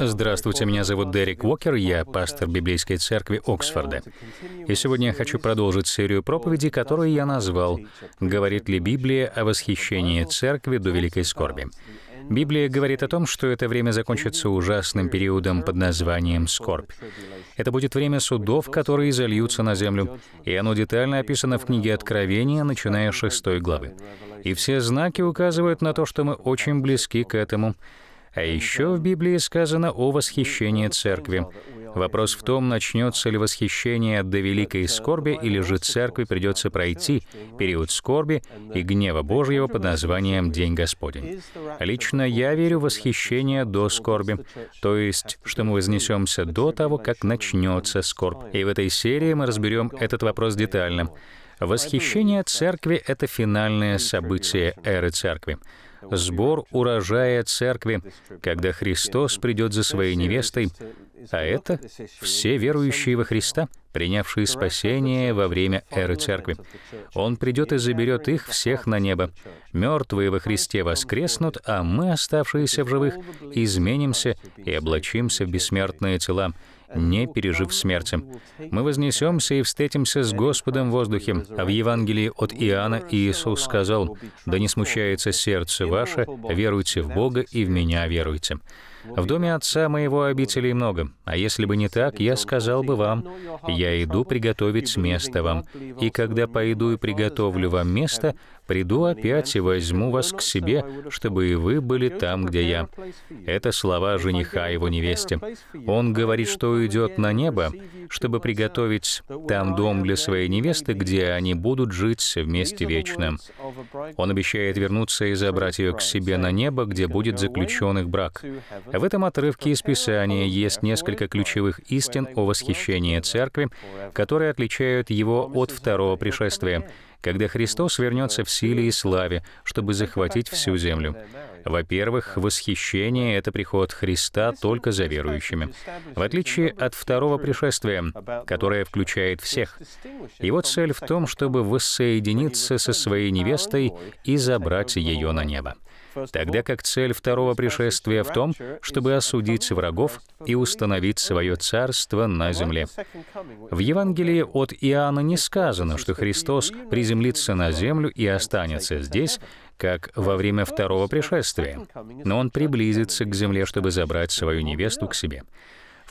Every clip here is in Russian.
Здравствуйте, меня зовут Дерек Уокер, я пастор Библейской церкви Оксфорда. И сегодня я хочу продолжить серию проповедей, которую я назвал «Говорит ли Библия о восхищении церкви до великой скорби?». Библия говорит о том, что это время закончится ужасным периодом под названием «Скорбь». Это будет время судов, которые зальются на землю, и оно детально описано в книге Откровения, начиная с 6 главы. И все знаки указывают на то, что мы очень близки к этому, а еще в Библии сказано о восхищении церкви. Вопрос в том, начнется ли восхищение до великой скорби, или же церкви придется пройти период скорби и гнева Божьего под названием День Господень. Лично я верю в восхищение до скорби, то есть, что мы вознесемся до того, как начнется скорбь. И в этой серии мы разберем этот вопрос детально. Восхищение церкви — это финальное событие эры церкви сбор урожая церкви, когда Христос придет за своей невестой, а это все верующие во Христа, принявшие спасение во время эры церкви. Он придет и заберет их всех на небо. Мертвые во Христе воскреснут, а мы, оставшиеся в живых, изменимся и облачимся в бессмертные тела, не пережив смерти. Мы вознесемся и встретимся с Господом в воздухе. А в Евангелии от Иоанна Иисус сказал, «Да не смущается сердце ваше, веруйте в Бога и в Меня веруйте». В доме отца моего обителей много, а если бы не так, я сказал бы вам, я иду приготовить место вам, и когда пойду и приготовлю вам место, приду опять и возьму вас к себе, чтобы и вы были там, где я». Это слова жениха его невесте. Он говорит, что уйдет на небо, чтобы приготовить там дом для своей невесты, где они будут жить вместе вечно. Он обещает вернуться и забрать ее к себе на небо, где будет заключен их брак. В этом отрывке из Писания есть несколько ключевых истин о восхищении Церкви, которые отличают его от второго пришествия когда Христос вернется в силе и славе, чтобы захватить всю землю. Во-первых, восхищение — это приход Христа только за верующими, в отличие от второго пришествия, которое включает всех. Его цель в том, чтобы воссоединиться со своей невестой и забрать ее на небо тогда как цель второго пришествия в том, чтобы осудить врагов и установить свое царство на земле. В Евангелии от Иоанна не сказано, что Христос приземлится на землю и останется здесь, как во время второго пришествия, но он приблизится к земле, чтобы забрать свою невесту к себе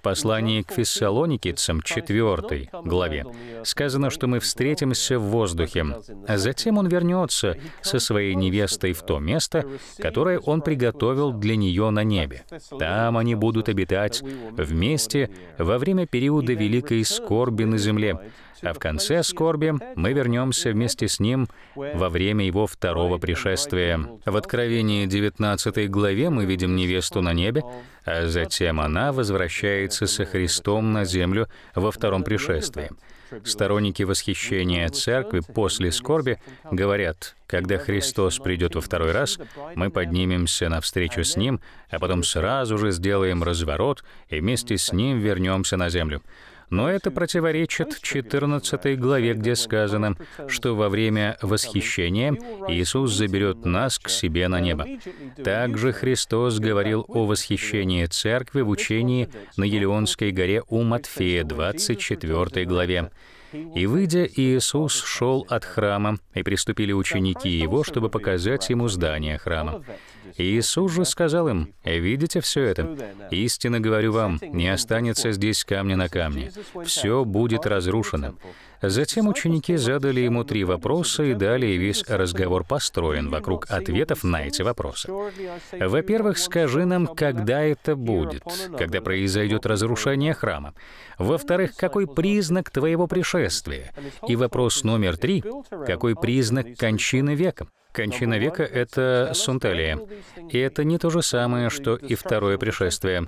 послании к Фессалоникийцам 4 главе сказано, что мы встретимся в воздухе, а затем он вернется со своей невестой в то место, которое он приготовил для нее на небе. Там они будут обитать вместе во время периода великой скорби на земле, а в конце скорби мы вернемся вместе с Ним во время Его второго пришествия. В Откровении 19 главе мы видим невесту на небе, а затем она возвращается со Христом на землю во втором пришествии. Сторонники восхищения церкви после скорби говорят, когда Христос придет во второй раз, мы поднимемся навстречу с Ним, а потом сразу же сделаем разворот и вместе с Ним вернемся на землю. Но это противоречит 14 главе, где сказано, что во время восхищения Иисус заберет нас к себе на небо. Также Христос говорил о восхищении церкви в учении на Елеонской горе у Матфея, 24 главе. И, выйдя, Иисус шел от храма, и приступили ученики Его, чтобы показать Ему здание храма. Иисус же сказал им, «Видите все это? Истинно говорю вам, не останется здесь камня на камне. Все будет разрушено». Затем ученики задали ему три вопроса, и далее весь разговор построен вокруг ответов на эти вопросы. Во-первых, скажи нам, когда это будет, когда произойдет разрушение храма. Во-вторых, какой признак твоего пришествия? И вопрос номер три, какой признак кончины века? Кончина века — это сунтелия. И это не то же самое, что и второе пришествие.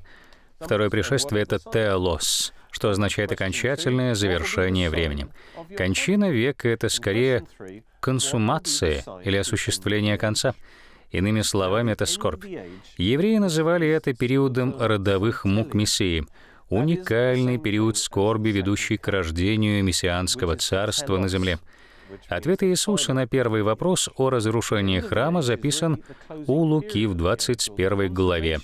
Второе пришествие — это теолос, что означает окончательное завершение времени. Кончина века — это скорее консумация или осуществление конца. Иными словами, это скорбь. Евреи называли это периодом родовых мук Мессии, уникальный период скорби, ведущий к рождению мессианского царства на земле. Ответ Иисуса на первый вопрос о разрушении храма записан у Луки в 21 главе.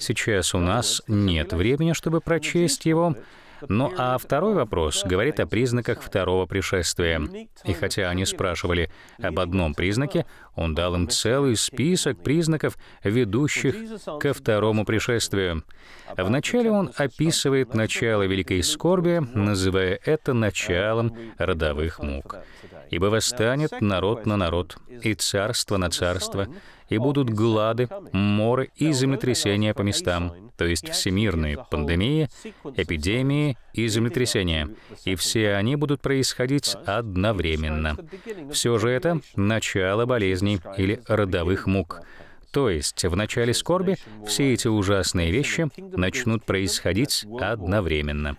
Сейчас у нас нет времени, чтобы прочесть его, ну а второй вопрос говорит о признаках второго пришествия. И хотя они спрашивали об одном признаке, он дал им целый список признаков, ведущих ко второму пришествию. Вначале он описывает начало великой скорби, называя это началом родовых мук. «Ибо восстанет народ на народ, и царство на царство, и будут глады, моры и землетрясения по местам, то есть всемирные пандемии, эпидемии и землетрясения, и все они будут происходить одновременно. Все же это начало болезней или родовых мук. То есть в начале скорби все эти ужасные вещи начнут происходить одновременно.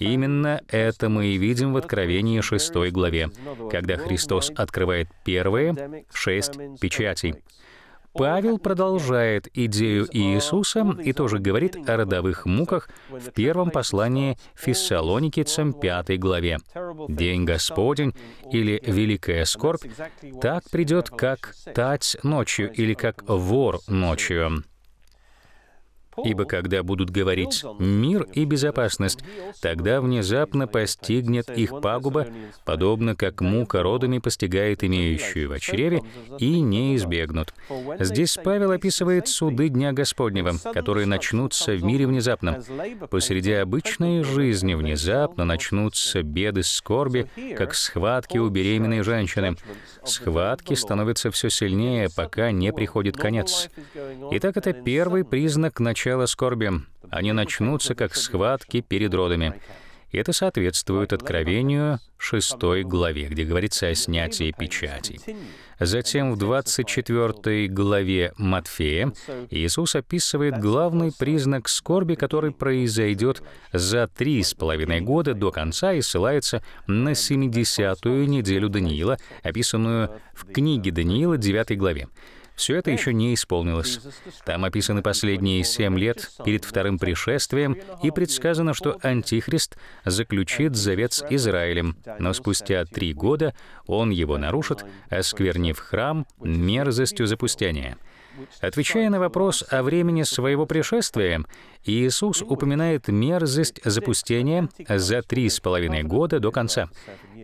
Именно это мы и видим в Откровении 6 главе, когда Христос открывает первые шесть печатей. Павел продолжает идею Иисуса и тоже говорит о родовых муках в первом послании Фессалоникийцам 5 главе. «День Господень» или «Великая скорбь» так придет, как «тать ночью» или как «вор ночью». Ибо когда будут говорить «мир и безопасность», тогда внезапно постигнет их пагуба, подобно как мука родами постигает имеющую в чреве, и не избегнут. Здесь Павел описывает суды Дня Господнего, которые начнутся в мире внезапно. Посреди обычной жизни внезапно начнутся беды скорби, как схватки у беременной женщины. Схватки становятся все сильнее, пока не приходит конец. Итак, это первый признак начала начало скорби. Они начнутся как схватки перед родами. И это соответствует Откровению 6 главе, где говорится о снятии печати. Затем в 24 главе Матфея Иисус описывает главный признак скорби, который произойдет за три с половиной года до конца и ссылается на 70-ю неделю Даниила, описанную в книге Даниила 9 главе. Все это еще не исполнилось. Там описаны последние семь лет перед вторым пришествием, и предсказано, что Антихрист заключит завет с Израилем, но спустя три года он его нарушит, осквернив в храм мерзостью запустения. Отвечая на вопрос о времени своего пришествия, Иисус упоминает мерзость запустения за три с половиной года до конца.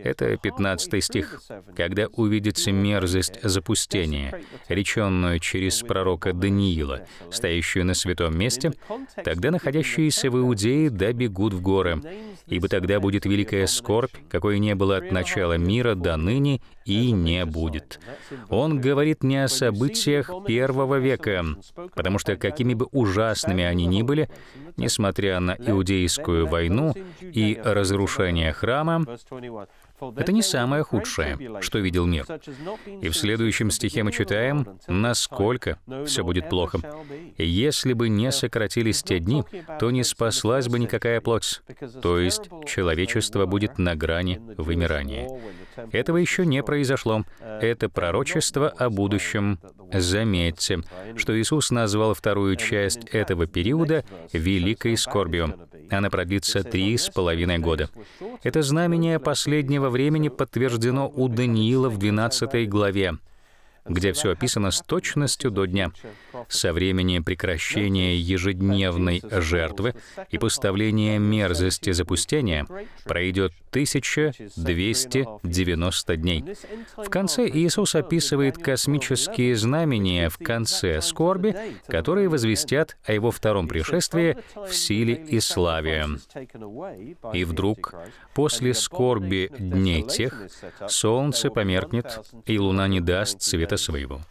Это 15 стих. «Когда увидите мерзость запустения, реченную через пророка Даниила, стоящую на святом месте, тогда находящиеся в Иудее да бегут в горы, ибо тогда будет великая скорбь, какой не было от начала мира до ныне и не будет». Он говорит не о событиях первого века, потому что какими бы ужасными они ни были, несмотря на иудейскую войну и разрушение храма, это не самое худшее, что видел мир. И в следующем стихе мы читаем, насколько все будет плохо. «Если бы не сократились те дни, то не спаслась бы никакая плоть». То есть человечество будет на грани вымирания. Этого еще не произошло. Это пророчество о будущем. Заметьте, что Иисус назвал вторую часть этого периода «великой скорбью». Она продлится три с половиной года. Это знамение последнего времени подтверждено у Даниила в 12 главе где все описано с точностью до дня. Со времени прекращения ежедневной жертвы и поставления мерзости запустения пройдет 1290 дней. В конце Иисус описывает космические знамения в конце скорби, которые возвестят о его втором пришествии в силе и славе. И вдруг, после скорби дней тех, солнце померкнет, и луна не даст света своего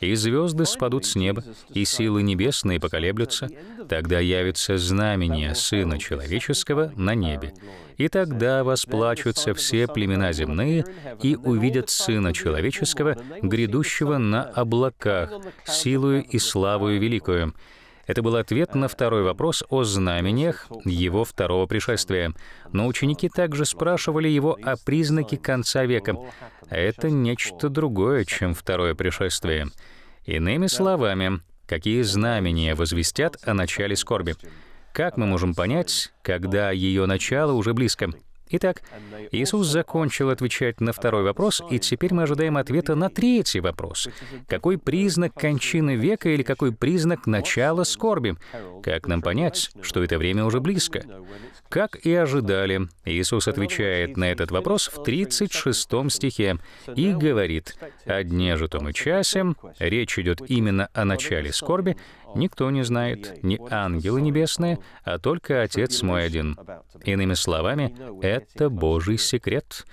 и звезды спадут с неба, и силы небесные поколеблются, тогда явится знамение Сына Человеческого на небе, и тогда восплачутся все племена земные и увидят Сына Человеческого, грядущего на облаках, силою и славою великую». Это был ответ на второй вопрос о знамениях его второго пришествия. Но ученики также спрашивали его о признаке конца века. Это нечто другое, чем второе пришествие. Иными словами, какие знамения возвестят о начале скорби? Как мы можем понять, когда ее начало уже близко? Итак, Иисус закончил отвечать на второй вопрос, и теперь мы ожидаем ответа на третий вопрос. Какой признак кончины века или какой признак начала скорби? Как нам понять, что это время уже близко? Как и ожидали, Иисус отвечает на этот вопрос в 36 стихе и говорит, «О дне же и часе» — речь идет именно о начале скорби, никто не знает, ни ангелы небесные, а только Отец мой один. Иными словами, это Божий секрет.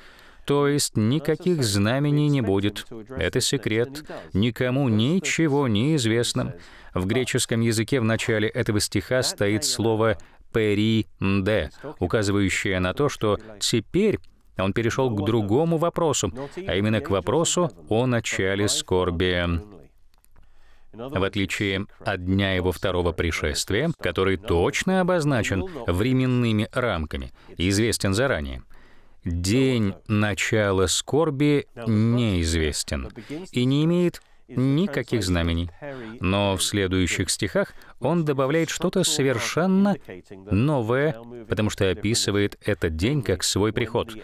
То есть никаких знамений не будет. Это секрет. Никому ничего не известно. В греческом языке в начале этого стиха стоит слово «перинде», указывающее на то, что теперь он перешел к другому вопросу, а именно к вопросу о начале скорби в отличие от дня его второго пришествия, который точно обозначен временными рамками известен заранее. День начала скорби неизвестен и не имеет никаких знамений. Но в следующих стихах он добавляет что-то совершенно новое, потому что описывает этот день как свой приход.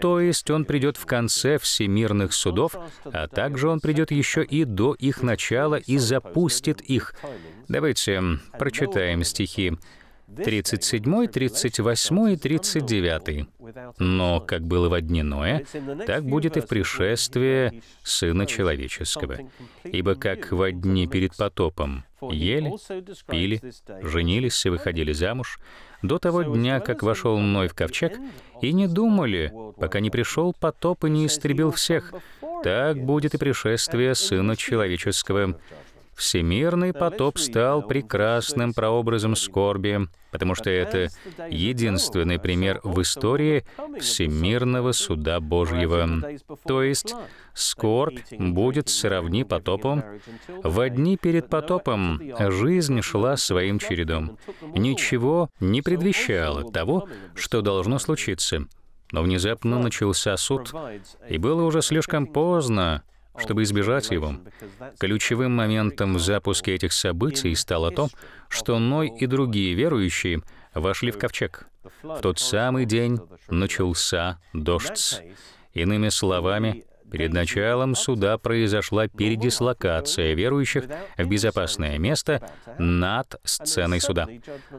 То есть он придет в конце всемирных судов, а также он придет еще и до их начала и запустит их. Давайте прочитаем стихи 37, 38 и 39. Но как было в дни Ноя, так будет и в пришествии Сына Человеческого. Ибо как в дни перед потопом ели, пили, женились и выходили замуж, до того дня, как вошел Ной в ковчег, и не думали, пока не пришел потоп и не истребил всех, так будет и пришествие Сына Человеческого. Всемирный потоп стал прекрасным прообразом скорби, потому что это единственный пример в истории Всемирного Суда Божьего. То есть скорбь будет сравни потопу. В одни перед потопом жизнь шла своим чередом. Ничего не предвещало того, что должно случиться. Но внезапно начался суд, и было уже слишком поздно чтобы избежать его. Ключевым моментом в запуске этих событий стало то, что Ной и другие верующие вошли в ковчег. В тот самый день начался дождь. Иными словами, перед началом суда произошла передислокация верующих в безопасное место над сценой суда.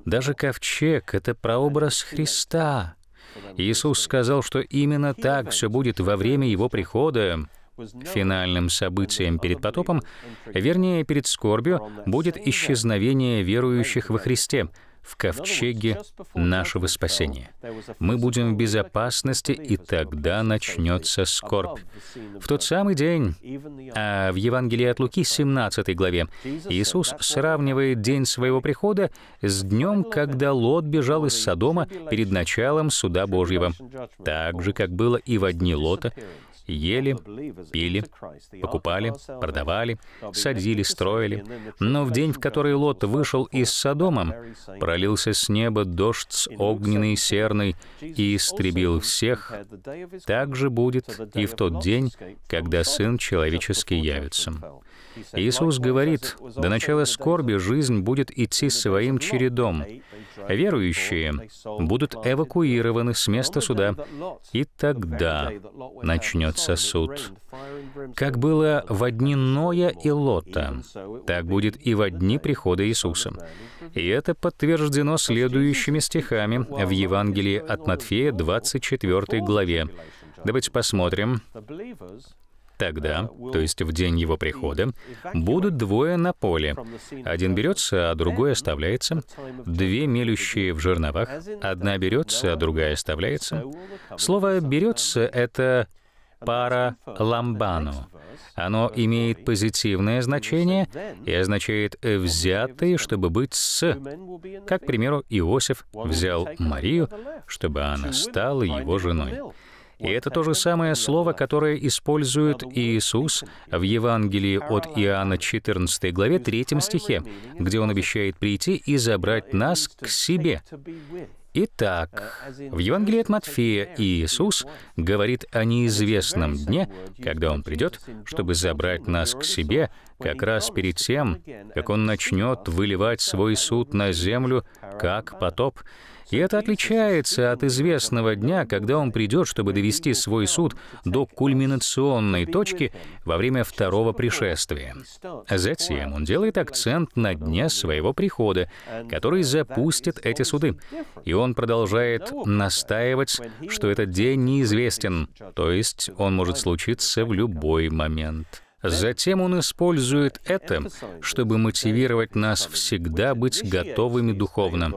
Даже ковчег — это прообраз Христа. Иисус сказал, что именно так все будет во время Его прихода. Финальным событием перед потопом, вернее, перед скорбью, будет исчезновение верующих во Христе в ковчеге нашего спасения. Мы будем в безопасности, и тогда начнется скорбь. В тот самый день, а в Евангелии от Луки, 17 главе, Иисус сравнивает день своего прихода с днем, когда Лот бежал из Содома перед началом суда Божьего. Так же, как было и в дни Лота, ели, пили, покупали, продавали, садили, строили. Но в день, в который Лот вышел из Содома, пролился с неба дождь с огненной серной и истребил всех, так же будет и в тот день, когда Сын Человеческий явится. Иисус говорит, до начала скорби жизнь будет идти своим чередом, верующие будут эвакуированы с места суда, и тогда начнется суд. Как было в одни Ноя и Лота, так будет и в одни прихода Иисуса. И это подтверждено следующими стихами в Евангелии от Матфея, 24 главе. Давайте посмотрим. Тогда, то есть в день его прихода, будут двое на поле. Один берется, а другой оставляется. Две мелющие в жерновах. Одна берется, а другая оставляется. Слово «берется» — это пара ламбану. Оно имеет позитивное значение и означает «взятый», чтобы быть «с». Как, к примеру, Иосиф взял Марию, чтобы она стала его женой. И это то же самое слово, которое использует Иисус в Евангелии от Иоанна 14 главе 3 стихе, где Он обещает прийти и забрать нас к себе. Итак, в Евангелии от Матфея Иисус говорит о неизвестном дне, когда Он придет, чтобы забрать нас к себе, как раз перед тем, как Он начнет выливать свой суд на землю, как потоп. И это отличается от известного дня, когда он придет, чтобы довести свой суд до кульминационной точки во время второго пришествия. Затем он делает акцент на дне своего прихода, который запустит эти суды. И он продолжает настаивать, что этот день неизвестен, то есть он может случиться в любой момент. Затем он использует это, чтобы мотивировать нас всегда быть готовыми духовно.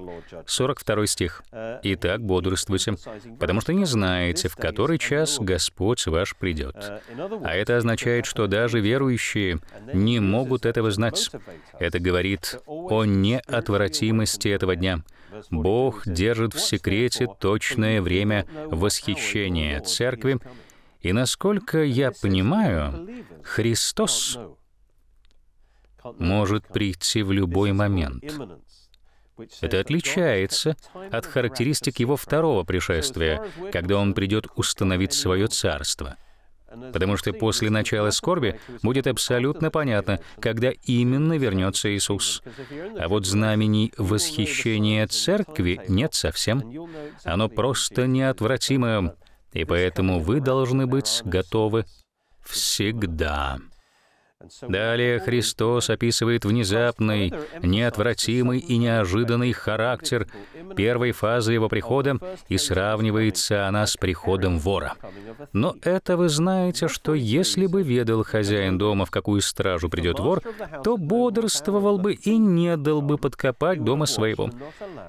42 стих. «Итак, бодрствуйте, потому что не знаете, в который час Господь ваш придет». А это означает, что даже верующие не могут этого знать. Это говорит о неотвратимости этого дня. Бог держит в секрете точное время восхищения церкви и насколько я понимаю, Христос может прийти в любой момент. Это отличается от характеристик его второго пришествия, когда он придет установить свое царство. Потому что после начала скорби будет абсолютно понятно, когда именно вернется Иисус. А вот знамений восхищения церкви нет совсем. Оно просто неотвратимо. И поэтому вы должны быть готовы всегда. Далее Христос описывает внезапный, неотвратимый и неожиданный характер первой фазы его прихода и сравнивается она с приходом вора. Но это вы знаете, что если бы ведал хозяин дома, в какую стражу придет вор, то бодрствовал бы и не дал бы подкопать дома своего.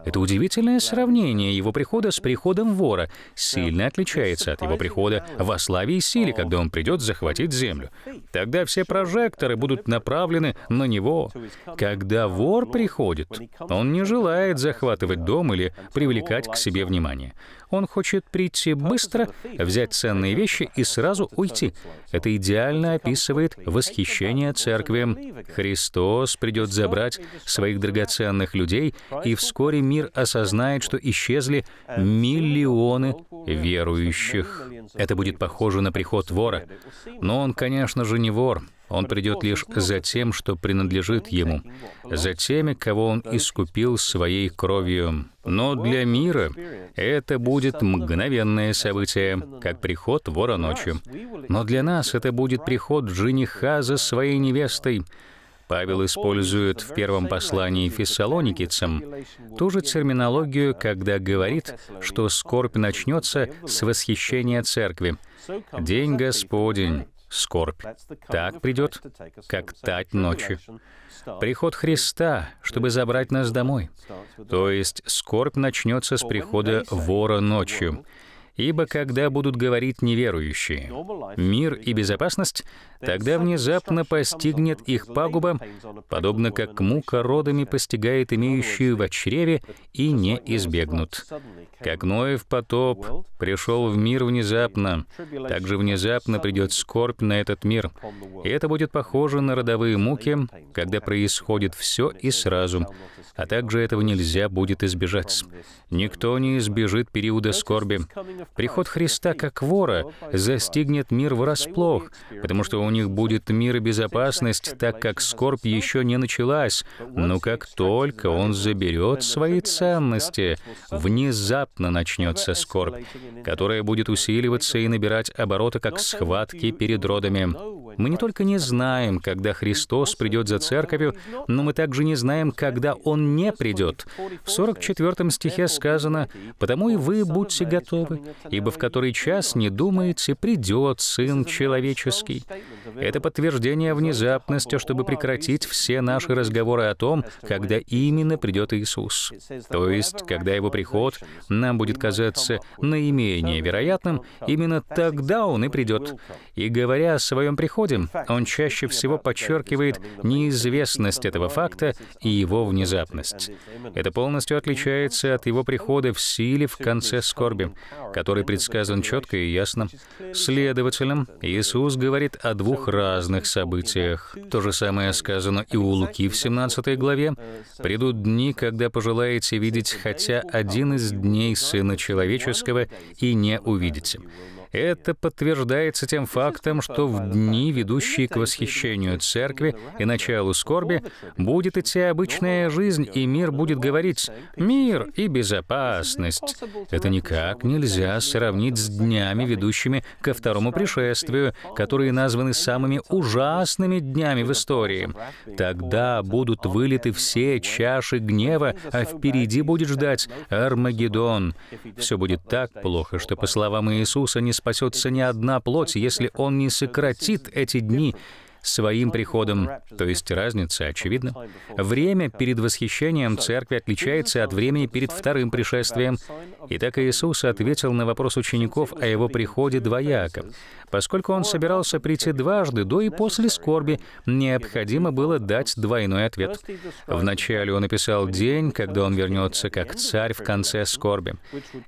Это удивительное сравнение его прихода с приходом вора сильно отличается от его прихода во славе и силе, когда он придет захватить землю. Тогда все прожают протекторы будут направлены на него. Когда вор приходит, он не желает захватывать дом или привлекать к себе внимание. Он хочет прийти быстро, взять ценные вещи и сразу уйти. Это идеально описывает восхищение церкви. Христос придет забрать своих драгоценных людей, и вскоре мир осознает, что исчезли миллионы верующих. Это будет похоже на приход вора. Но он, конечно же, не вор. Он придет лишь за тем, что принадлежит ему, за теми, кого он искупил своей кровью. Но для мира это будет мгновенное событие, как приход вора ночью. Но для нас это будет приход жениха за своей невестой, Павел использует в первом послании фессалоникицам ту же терминологию, когда говорит, что скорбь начнется с восхищения церкви. «День Господень» скорбь. Так придет, как тать ночью. Приход Христа, чтобы забрать нас домой. То есть скорбь начнется с прихода вора ночью. Ибо когда будут говорить неверующие, мир и безопасность, Тогда внезапно постигнет их пагуба, подобно как мука родами постигает имеющую в чреве, и не избегнут. Как Ноев потоп пришел в мир внезапно, также внезапно придет скорбь на этот мир. И это будет похоже на родовые муки, когда происходит все и сразу, а также этого нельзя будет избежать. Никто не избежит периода скорби. Приход Христа как вора застигнет мир врасплох, потому что у них будет мир и безопасность, так как скорбь еще не началась. Но как только он заберет свои ценности, внезапно начнется скорбь, которая будет усиливаться и набирать обороты, как схватки перед родами. Мы не только не знаем, когда Христос придет за церковью, но мы также не знаем, когда Он не придет. В 44 стихе сказано, «Потому и вы будьте готовы, ибо в который час не думаете, придет Сын Человеческий». Это подтверждение внезапности, чтобы прекратить все наши разговоры о том, когда именно придет Иисус. То есть, когда Его приход нам будет казаться наименее вероятным, именно тогда Он и придет. И говоря о своем приходе, Он чаще всего подчеркивает неизвестность этого факта и его внезапность. Это полностью отличается от его прихода в силе в конце скорби, который предсказан четко и ясно. Следовательно, Иисус говорит о двух двух разных событиях. То же самое сказано и у Луки в 17 главе. «Придут дни, когда пожелаете видеть хотя один из дней Сына Человеческого, и не увидите». Это подтверждается тем фактом, что в дни, ведущие к восхищению церкви и началу скорби, будет идти обычная жизнь, и мир будет говорить «мир» и «безопасность». Это никак нельзя сравнить с днями, ведущими ко второму пришествию, которые названы самыми ужасными днями в истории. Тогда будут вылиты все чаши гнева, а впереди будет ждать Армагеддон. Все будет так плохо, что, по словам Иисуса, не спасется ни одна плоть, если Он не сократит эти дни своим приходом, то есть разница очевидна. Время перед восхищением церкви отличается от времени перед вторым пришествием. Итак, Иисус ответил на вопрос учеников о его приходе двояко. Поскольку он собирался прийти дважды, до и после скорби, необходимо было дать двойной ответ. Вначале он написал день, когда он вернется как царь в конце скорби.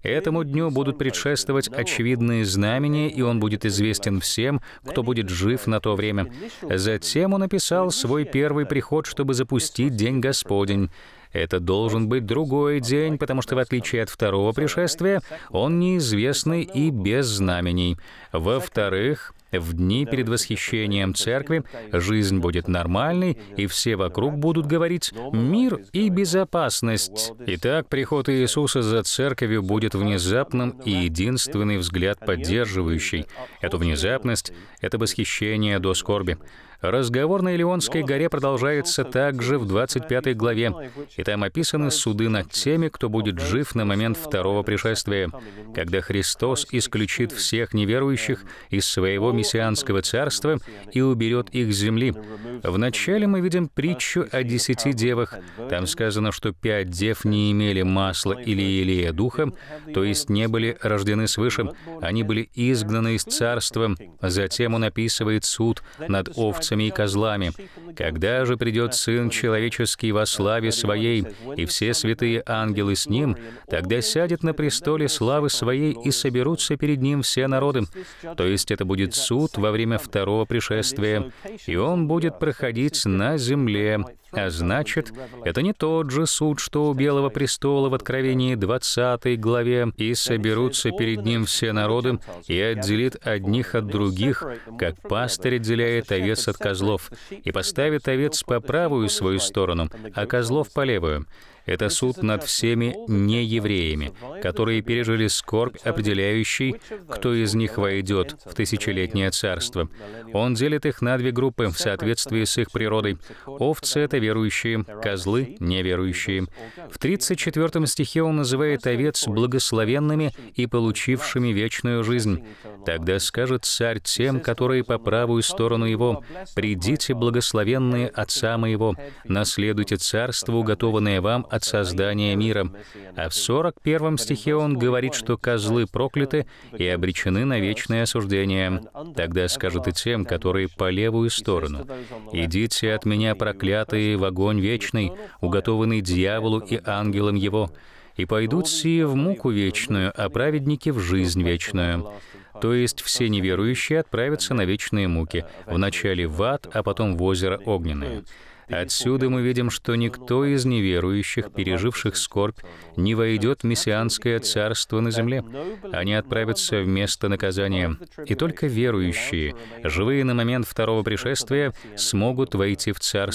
Этому дню будут предшествовать очевидные знамения, и он будет известен всем, кто будет жив на то время. Затем он написал свой первый приход, чтобы запустить День Господень. Это должен быть другой день, потому что, в отличие от второго пришествия, он неизвестный и без знамений. Во-вторых, в дни перед восхищением церкви жизнь будет нормальной, и все вокруг будут говорить «мир и безопасность». Итак, приход Иисуса за церковью будет внезапным и единственный взгляд поддерживающий. Эту внезапность — это восхищение до скорби. Разговор на Илионской горе продолжается также в 25 главе, и там описаны суды над теми, кто будет жив на момент второго пришествия, когда Христос исключит всех неверующих из своего мессианского царства и уберет их с земли. Вначале мы видим притчу о десяти девах. Там сказано, что пять дев не имели масла или елея духа, то есть не были рождены свыше, они были изгнаны из царства. Затем он описывает суд над овцами овцами и козлами. Когда же придет Сын Человеческий во славе Своей, и все святые ангелы с Ним, тогда сядет на престоле славы Своей, и соберутся перед Ним все народы. То есть это будет суд во время второго пришествия, и он будет проходить на земле а значит, это не тот же суд, что у Белого престола в Откровении 20 главе, и соберутся перед ним все народы, и отделит одних от других, как пастырь отделяет овец от козлов, и поставит овец по правую свою сторону, а козлов по левую. Это суд над всеми неевреями, которые пережили скорбь, определяющий, кто из них войдет в тысячелетнее царство. Он делит их на две группы в соответствии с их природой. Овцы — это верующие, козлы — неверующие. В 34 стихе он называет овец благословенными и получившими вечную жизнь. Тогда скажет царь тем, которые по правую сторону его, «Придите, благословенные Отца моего, наследуйте царство, уготованное вам от создания мира. А в 41 стихе он говорит, что козлы прокляты и обречены на вечное осуждение. Тогда скажут и тем, которые по левую сторону, «Идите от меня, проклятые, в огонь вечный, уготованный дьяволу и ангелам его» и пойдут сие в муку вечную, а праведники — в жизнь вечную. То есть все неверующие отправятся на вечные муки, вначале в ад, а потом в озеро Огненное. Отсюда мы видим, что никто из неверующих, переживших скорбь, не войдет в мессианское царство на земле. Они отправятся в место наказания. И только верующие, живые на момент второго пришествия, смогут войти в царство.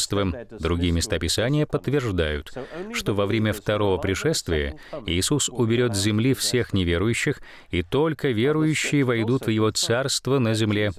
Другие места Писания подтверждают, что во время второго пришествия Иисус уберет с земли всех неверующих, и только верующие войдут в Его царство на земле.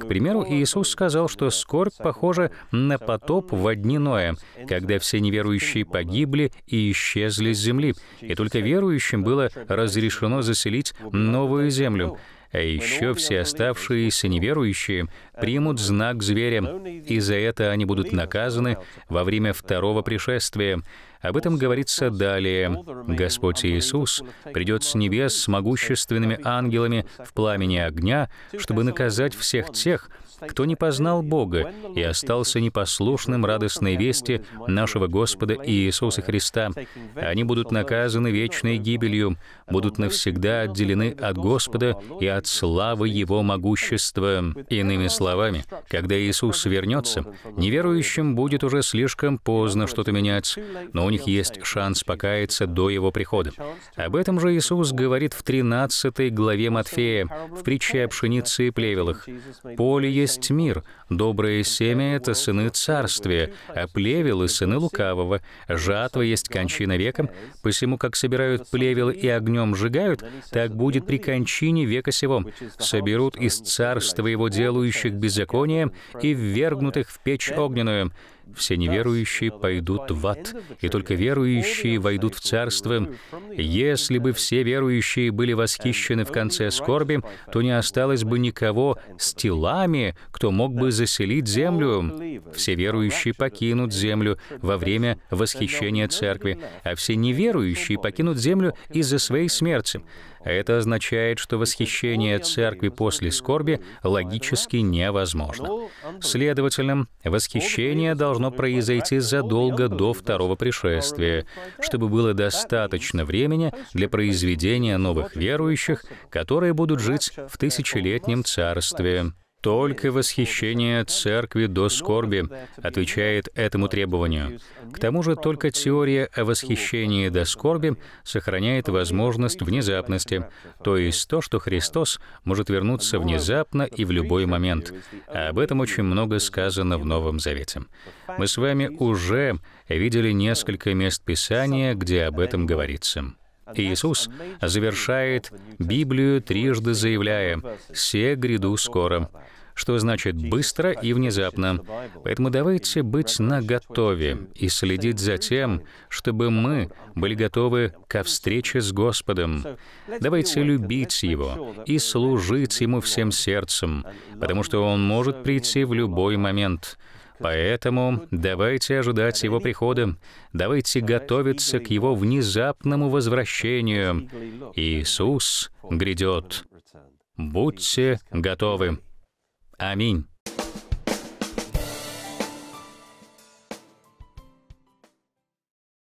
К примеру, Иисус сказал, что скорбь похожа на потоп в дни Ноя, когда все неверующие погибли и исчезли с земли, и только верующим было разрешено заселить новую землю. А еще все оставшиеся неверующие примут знак зверя, и за это они будут наказаны во время второго пришествия. Об этом говорится далее. Господь Иисус придет с небес с могущественными ангелами в пламени огня, чтобы наказать всех тех, кто не познал Бога и остался непослушным радостной вести нашего Господа Иисуса Христа. Они будут наказаны вечной гибелью, будут навсегда отделены от Господа и от славы Его могущества. Иными словами, когда Иисус вернется, неверующим будет уже слишком поздно что-то менять, но у них есть шанс покаяться до Его прихода. Об этом же Иисус говорит в 13 главе Матфея, в притче о пшенице и плевелах. «Поле есть есть мир. Доброе семя — это сыны царствия, а плевелы — сыны лукавого. Жатва есть кончина веком, посему как собирают плевелы и огнем сжигают, так будет при кончине века сего. Соберут из царства его делающих беззаконием и ввергнутых в печь огненную все неверующие пойдут в ад, и только верующие войдут в царство. Если бы все верующие были восхищены в конце скорби, то не осталось бы никого с телами, кто мог бы заселить землю. Все верующие покинут землю во время восхищения церкви, а все неверующие покинут землю из-за своей смерти. Это означает, что восхищение церкви после скорби логически невозможно. Следовательно, восхищение должно должно произойти задолго до второго пришествия, чтобы было достаточно времени для произведения новых верующих, которые будут жить в тысячелетнем царстве. Только восхищение церкви до скорби отвечает этому требованию. К тому же только теория о восхищении до скорби сохраняет возможность внезапности, то есть то, что Христос может вернуться внезапно и в любой момент. А об этом очень много сказано в Новом Завете. Мы с вами уже видели несколько мест Писания, где об этом говорится. Иисус завершает Библию, трижды заявляя «Се гряду скоро», что значит «быстро и внезапно». Поэтому давайте быть наготове и следить за тем, чтобы мы были готовы ко встрече с Господом. Давайте любить Его и служить Ему всем сердцем, потому что Он может прийти в любой момент — Поэтому давайте ожидать его прихода, давайте готовиться к его внезапному возвращению. Иисус грядет. Будьте готовы. Аминь.